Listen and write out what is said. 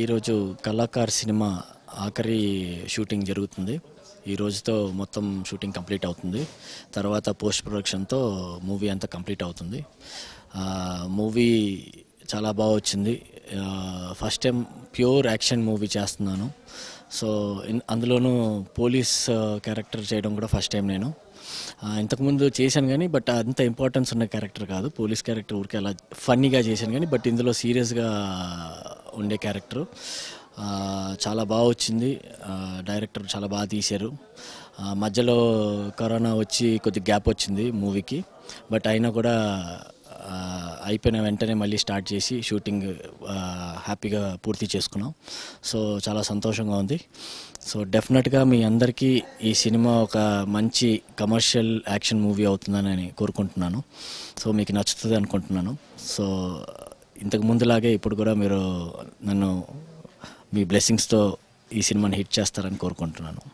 ఈరోజు కళాకార్ సినిమా ఆఖరి షూటింగ్ జరుగుతుంది ఈ రోజుతో మొత్తం షూటింగ్ కంప్లీట్ అవుతుంది తర్వాత పోస్ట్ ప్రొడక్షన్తో మూవీ అంతా కంప్లీట్ అవుతుంది మూవీ చాలా బాగా వచ్చింది first time pure action movie చేస్తున్నాను సో అందులోనూ పోలీస్ క్యారెక్టర్ చేయడం కూడా ఫస్ట్ టైం నేను ఇంతకుముందు చేశాను కానీ బట్ అంత ఇంపార్టెన్స్ ఉన్న క్యారెక్టర్ కాదు పోలీస్ క్యారెక్టర్ ఊరికే అలా ఫన్నీగా చేశాను కానీ బట్ ఇందులో సీరియస్గా ఉండే క్యారెక్టర్ చాలా బాగా వచ్చింది డైరెక్టర్ చాలా బాగా తీశారు మధ్యలో కరోనా వచ్చి కొద్ది గ్యాప్ వచ్చింది మూవీకి బట్ అయినా కూడా అయిపోయిన వెంటనే మళ్ళీ స్టార్ట్ చేసి షూటింగ్ హ్యాపీగా పూర్తి చేసుకున్నాం సో చాలా సంతోషంగా ఉంది సో డెఫినెట్గా మీ అందరికీ ఈ సినిమా ఒక మంచి కమర్షియల్ యాక్షన్ మూవీ అవుతుందని కోరుకుంటున్నాను సో మీకు నచ్చుతుంది అనుకుంటున్నాను సో ఇంతకు ముందులాగే ఇప్పుడు కూడా మీరు నన్ను మీ బ్లెస్సింగ్స్తో ఈ సినిమాని హిట్ చేస్తారని కోరుకుంటున్నాను